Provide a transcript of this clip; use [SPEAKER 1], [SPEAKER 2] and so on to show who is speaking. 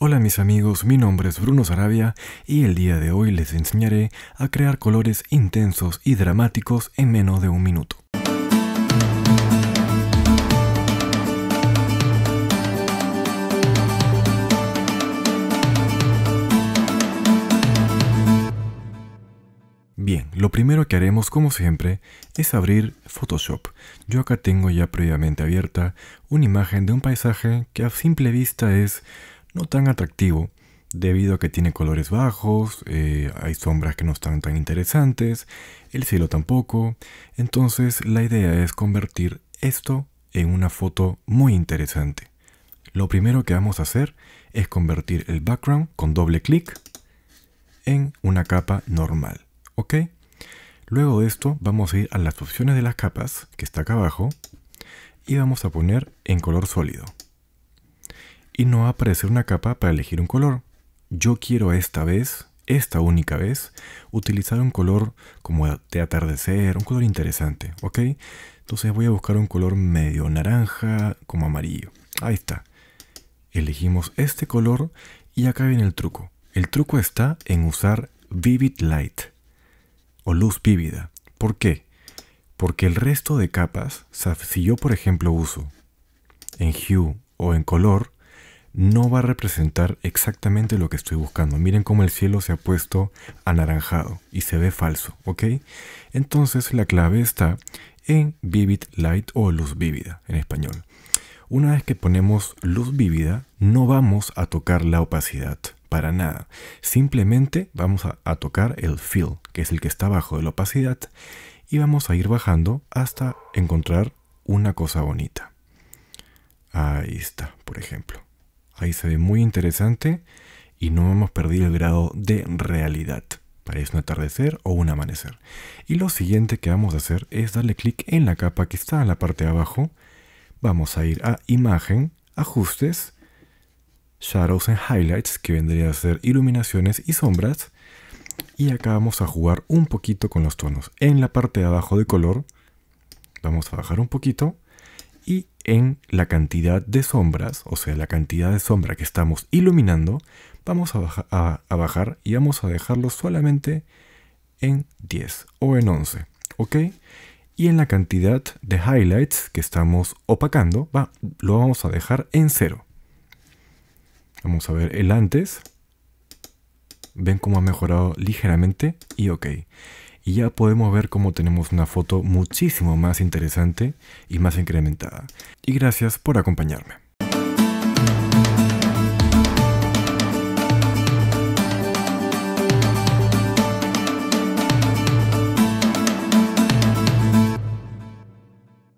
[SPEAKER 1] Hola mis amigos, mi nombre es Bruno Sarabia y el día de hoy les enseñaré a crear colores intensos y dramáticos en menos de un minuto. Bien, lo primero que haremos como siempre es abrir Photoshop. Yo acá tengo ya previamente abierta una imagen de un paisaje que a simple vista es no tan atractivo debido a que tiene colores bajos, eh, hay sombras que no están tan interesantes, el cielo tampoco. Entonces la idea es convertir esto en una foto muy interesante. Lo primero que vamos a hacer es convertir el background con doble clic en una capa normal. ¿Ok? Luego de esto vamos a ir a las opciones de las capas, que está acá abajo, y vamos a poner en color sólido y no va a aparecer una capa para elegir un color. Yo quiero esta vez, esta única vez, utilizar un color como de atardecer, un color interesante, ¿ok? Entonces voy a buscar un color medio naranja, como amarillo. Ahí está. Elegimos este color y acá viene el truco. El truco está en usar Vivid Light o luz vívida. ¿Por qué? Porque el resto de capas, si yo por ejemplo uso en Hue o en color, no va a representar exactamente lo que estoy buscando. Miren cómo el cielo se ha puesto anaranjado y se ve falso, ¿ok? Entonces la clave está en vivid light o luz vívida en español. Una vez que ponemos luz vívida, no vamos a tocar la opacidad para nada. Simplemente vamos a, a tocar el fill, que es el que está abajo de la opacidad, y vamos a ir bajando hasta encontrar una cosa bonita. Ahí está, por ejemplo. Ahí se ve muy interesante y no hemos perdido el grado de realidad. Parece un atardecer o un amanecer. Y lo siguiente que vamos a hacer es darle clic en la capa que está en la parte de abajo. Vamos a ir a Imagen, Ajustes, Shadows and Highlights, que vendría a ser iluminaciones y sombras. Y acá vamos a jugar un poquito con los tonos. En la parte de abajo de color, vamos a bajar un poquito en la cantidad de sombras, o sea, la cantidad de sombra que estamos iluminando, vamos a, a, bajar y vamos a dejarlo solamente en 10 o en 11, ¿ok? Y en la cantidad de highlights que estamos opacando, va, lo vamos a dejar en 0. Vamos a ver el antes. Ven cómo ha mejorado ligeramente y ok y ya podemos ver cómo tenemos una foto muchísimo más interesante y más incrementada. Y gracias por acompañarme.